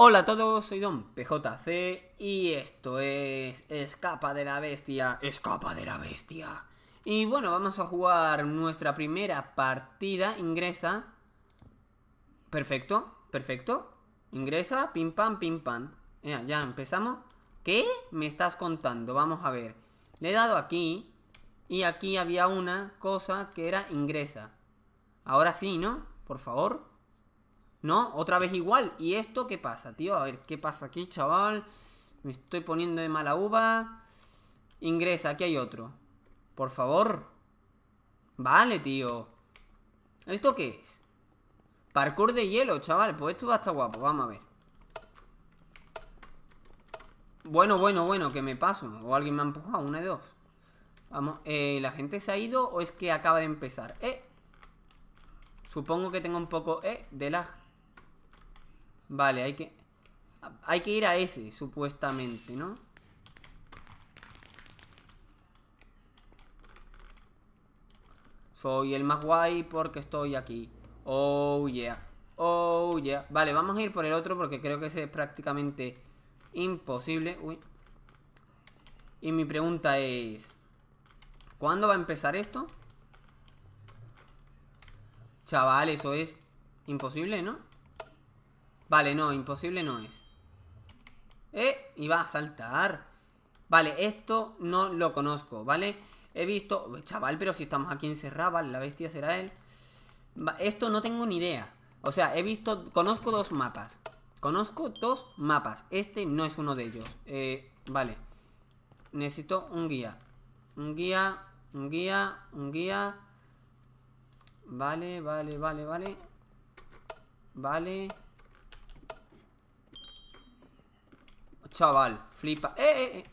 Hola a todos, soy Don PJC y esto es Escapa de la Bestia, Escapa de la Bestia. Y bueno, vamos a jugar nuestra primera partida, ingresa. Perfecto, perfecto. Ingresa, pim pam, pim pam. Ya, ya empezamos. ¿Qué me estás contando? Vamos a ver. Le he dado aquí y aquí había una cosa que era ingresa. Ahora sí, ¿no? Por favor. ¿No? Otra vez igual. ¿Y esto qué pasa, tío? A ver, ¿qué pasa aquí, chaval? Me estoy poniendo de mala uva. Ingresa, aquí hay otro. Por favor. Vale, tío. ¿Esto qué es? Parkour de hielo, chaval. Pues esto va a estar guapo. Vamos a ver. Bueno, bueno, bueno, que me paso. O alguien me ha empujado, una de dos. Vamos, eh, ¿la gente se ha ido o es que acaba de empezar? Eh. Supongo que tengo un poco eh, de lag. Vale, hay que... Hay que ir a ese, supuestamente, ¿no? Soy el más guay porque estoy aquí. Oh, yeah. Oh, yeah. Vale, vamos a ir por el otro porque creo que ese es prácticamente imposible. Uy. Y mi pregunta es... ¿Cuándo va a empezar esto? Chaval, eso es imposible, ¿no? Vale, no, imposible no es. Eh, va a saltar. Vale, esto no lo conozco, ¿vale? He visto... Chaval, pero si estamos aquí encerrados, ¿vale? La bestia será él. Esto no tengo ni idea. O sea, he visto... Conozco dos mapas. Conozco dos mapas. Este no es uno de ellos. Eh, vale. Necesito un guía. Un guía, un guía, un guía. Vale, vale, vale, vale. Vale. chaval. Flipa. Eh, ¡Eh, eh,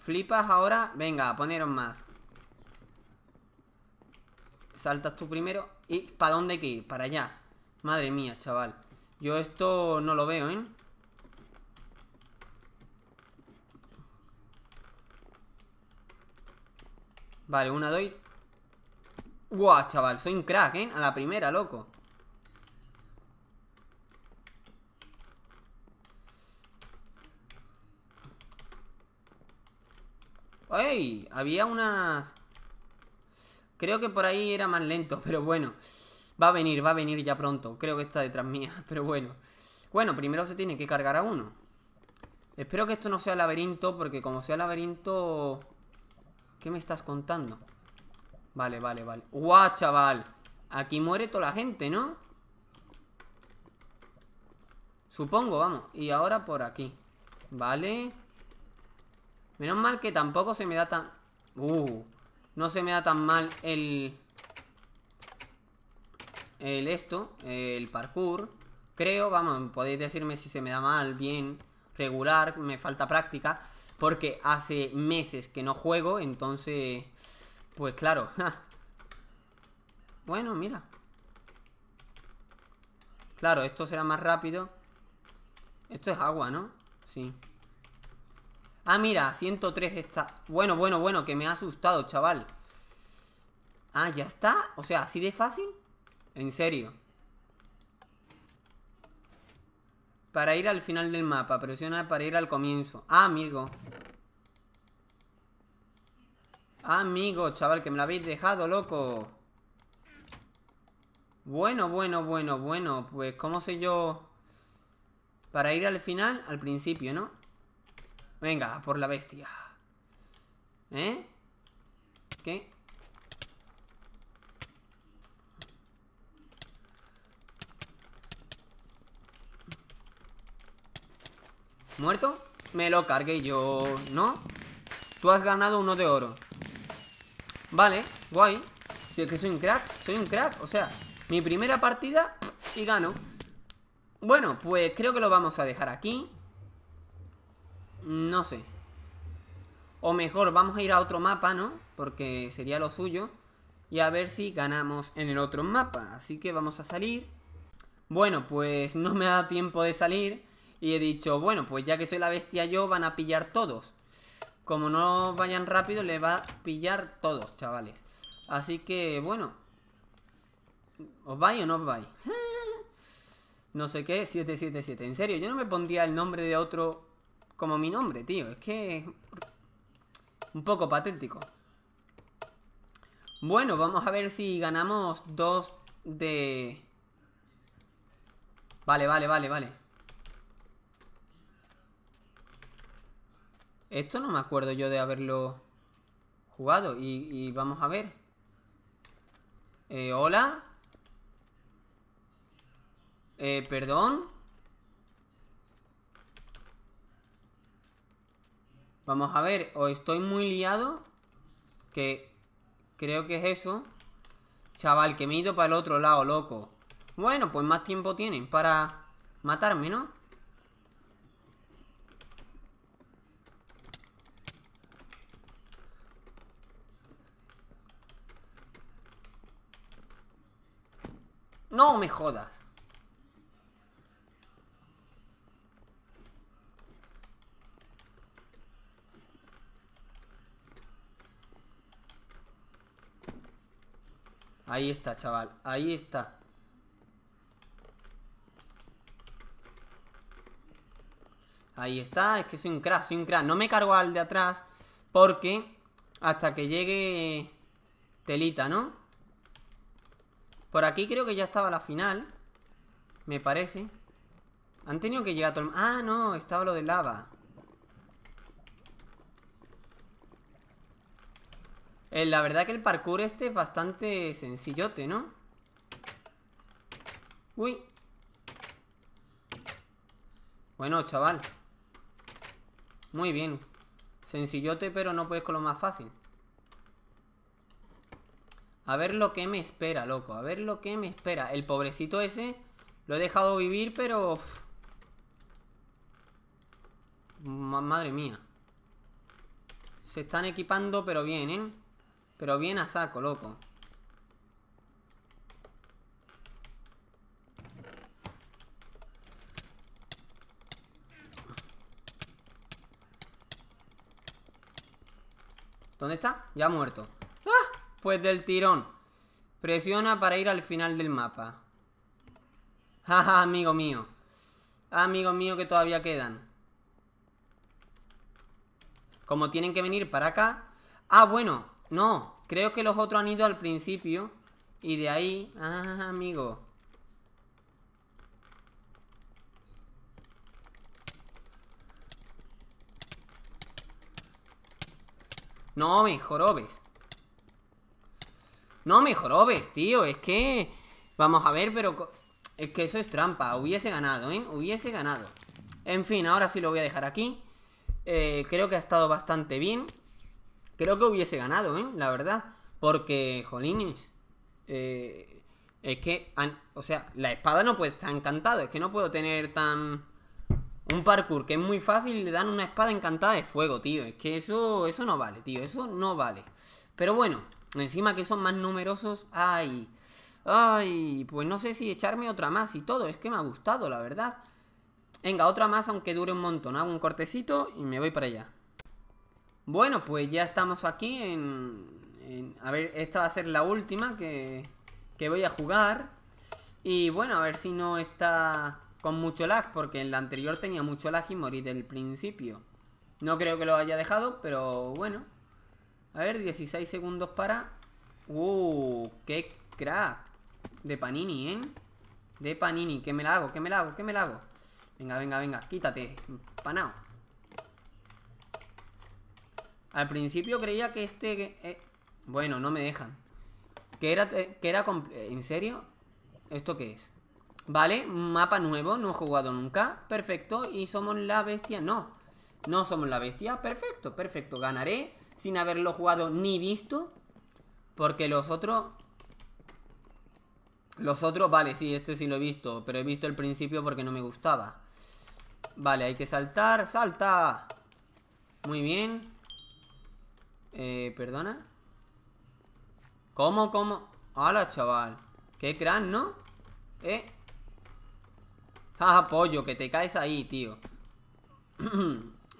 Flipas ahora. Venga, poneros más. Saltas tú primero. ¿Y para dónde que ir? Para allá. Madre mía, chaval. Yo esto no lo veo, ¿eh? Vale, una doy. ¡Guau, chaval! Soy un crack, ¿eh? A la primera, loco. ¡Ey! Había unas... Creo que por ahí era más lento, pero bueno. Va a venir, va a venir ya pronto. Creo que está detrás mía, pero bueno. Bueno, primero se tiene que cargar a uno. Espero que esto no sea laberinto, porque como sea laberinto... ¿Qué me estás contando? Vale, vale, vale. ¡Guau, chaval! Aquí muere toda la gente, ¿no? Supongo, vamos. Y ahora por aquí. Vale. Menos mal que tampoco se me da tan... Uh, no se me da tan mal el... El esto, el parkour. Creo, vamos, podéis decirme si se me da mal, bien, regular, me falta práctica. Porque hace meses que no juego, entonces... Pues claro. bueno, mira. Claro, esto será más rápido. Esto es agua, ¿no? Sí. Ah, mira, 103 está. Bueno, bueno, bueno, que me ha asustado, chaval. Ah, ya está. O sea, así de fácil. En serio. Para ir al final del mapa, presiona para ir al comienzo. Ah, amigo. Ah, amigo, chaval, que me lo habéis dejado, loco. Bueno, bueno, bueno, bueno. Pues, ¿cómo sé yo? Para ir al final, al principio, ¿no? Venga, por la bestia. ¿Eh? ¿Qué? ¿Muerto? Me lo cargué yo, ¿no? Tú has ganado uno de oro Vale, guay Si es que soy un crack, soy un crack O sea, mi primera partida y gano Bueno, pues creo que lo vamos a dejar aquí no sé. O mejor, vamos a ir a otro mapa, ¿no? Porque sería lo suyo. Y a ver si ganamos en el otro mapa. Así que vamos a salir. Bueno, pues no me ha dado tiempo de salir. Y he dicho, bueno, pues ya que soy la bestia yo, van a pillar todos. Como no vayan rápido, le va a pillar todos, chavales. Así que, bueno. ¿Os vais o no os vais? no sé qué, 777. En serio, yo no me pondría el nombre de otro como mi nombre, tío. Es que un poco patético. Bueno, vamos a ver si ganamos dos de... Vale, vale, vale, vale. Esto no me acuerdo yo de haberlo jugado. Y, y vamos a ver. Eh, Hola. Eh, perdón. Vamos a ver, o estoy muy liado, que creo que es eso. Chaval, que me he ido para el otro lado, loco. Bueno, pues más tiempo tienen para matarme, ¿no? No me jodas. Ahí está, chaval, ahí está Ahí está, es que soy un crack, soy un crack No me cargo al de atrás porque hasta que llegue telita, ¿no? Por aquí creo que ya estaba la final Me parece Han tenido que llegar todo el... Ah, no, estaba lo de lava Eh, la verdad que el parkour este es bastante sencillote, ¿no? Uy. Bueno, chaval. Muy bien. Sencillote, pero no puedes con lo más fácil. A ver lo que me espera, loco. A ver lo que me espera. El pobrecito ese lo he dejado vivir, pero... Madre mía. Se están equipando, pero bien, ¿eh? Pero bien a saco, loco. ¿Dónde está? Ya ha muerto. ¡Ah! Pues del tirón. Presiona para ir al final del mapa. Jaja, amigo mío. Amigo mío que todavía quedan. Como tienen que venir para acá. Ah, bueno. No, creo que los otros han ido al principio. Y de ahí... Ah, amigo. No me jorobes. No mejor jorobes, tío. Es que... Vamos a ver, pero... Es que eso es trampa. Hubiese ganado, ¿eh? Hubiese ganado. En fin, ahora sí lo voy a dejar aquí. Eh, creo que ha estado bastante bien creo que hubiese ganado, ¿eh? La verdad. Porque, jolines, eh, es que, o sea, la espada no puede estar encantada. Es que no puedo tener tan... Un parkour que es muy fácil le dan una espada encantada de fuego, tío. Es que eso, eso no vale, tío. Eso no vale. Pero bueno, encima que son más numerosos, ay... Ay, pues no sé si echarme otra más y todo. Es que me ha gustado, la verdad. Venga, otra más, aunque dure un montón. Hago un cortecito y me voy para allá. Bueno, pues ya estamos aquí en, A ver, esta va a ser la última que, que voy a jugar. Y bueno, a ver si no está con mucho lag, porque en la anterior tenía mucho lag y morí del principio. No creo que lo haya dejado, pero bueno. A ver, 16 segundos para... ¡Uh! ¡Qué crack! De Panini, ¿eh? De Panini, ¿qué me la hago, ¿Qué me la hago, que me la hago. Venga, venga, venga, quítate, panao. Al principio creía que este... Eh, bueno, no me dejan. Que era... Eh, que era eh, ¿En serio? ¿Esto qué es? Vale, mapa nuevo, no he jugado nunca. Perfecto, y somos la bestia. No, no somos la bestia. Perfecto, perfecto. Ganaré sin haberlo jugado ni visto. Porque los otros... Los otros, vale, sí, este sí lo he visto. Pero he visto el principio porque no me gustaba. Vale, hay que saltar. ¡Salta! Muy bien. Eh, ¿perdona? ¿Cómo, cómo? ¡Hala, chaval! ¡Qué gran, ¿no? ¿Eh? ¡Ah, pollo! Que te caes ahí, tío.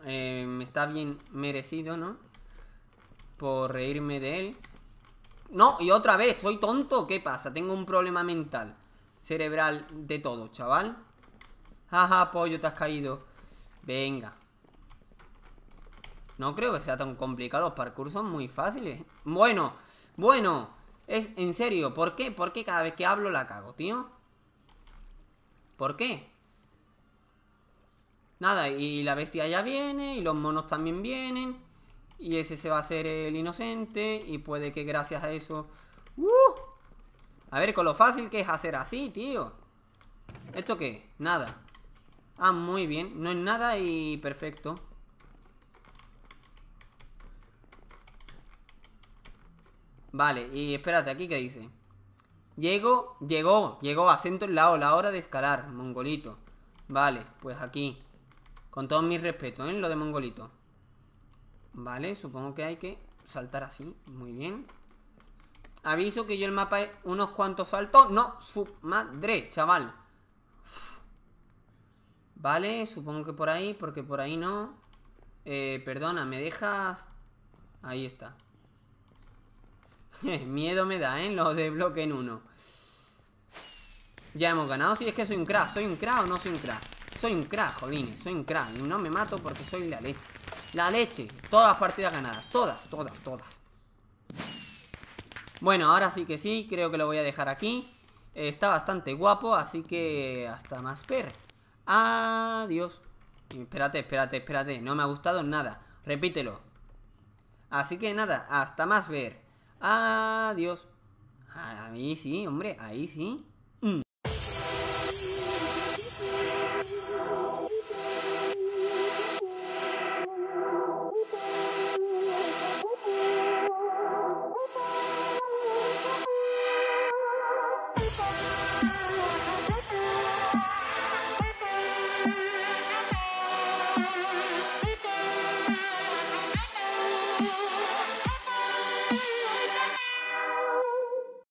eh, está bien merecido, ¿no? Por reírme de él. ¡No! Y otra vez, soy tonto. ¿Qué pasa? Tengo un problema mental. Cerebral de todo, chaval. ¡Jaja, pollo! Te has caído. Venga. No creo que sea tan complicado. Los parkour son muy fáciles. Bueno, bueno. Es en serio. ¿Por qué? ¿Por qué cada vez que hablo la cago, tío? ¿Por qué? Nada, y la bestia ya viene. Y los monos también vienen. Y ese se va a hacer el inocente. Y puede que gracias a eso... ¡Uh! A ver, con lo fácil que es hacer así, tío. ¿Esto qué? Nada. Ah, muy bien. No es nada y perfecto. Vale, y espérate, ¿aquí que dice? Llego, llegó, llegó, acento en la O, la hora de escalar, mongolito. Vale, pues aquí. Con todo mi respeto, ¿eh? Lo de mongolito. Vale, supongo que hay que saltar así. Muy bien. Aviso que yo el mapa es unos cuantos saltos. No, su madre, chaval. Vale, supongo que por ahí, porque por ahí no. Eh, perdona, ¿me dejas? Ahí está. Miedo me da, ¿eh? Lo de bloque en uno. Ya hemos ganado. Si sí, es que soy un crack. ¿Soy un crack o no soy un crack? Soy un crack, jodines. Soy un crack. Y no me mato porque soy la leche. La leche. Todas las partidas ganadas. Todas, todas, todas. Bueno, ahora sí que sí. Creo que lo voy a dejar aquí. está bastante guapo. Así que hasta más ver. Adiós. Espérate, espérate, espérate. No me ha gustado nada. Repítelo. Así que nada, hasta más ver. Adiós. A mí sí, hombre, ahí sí.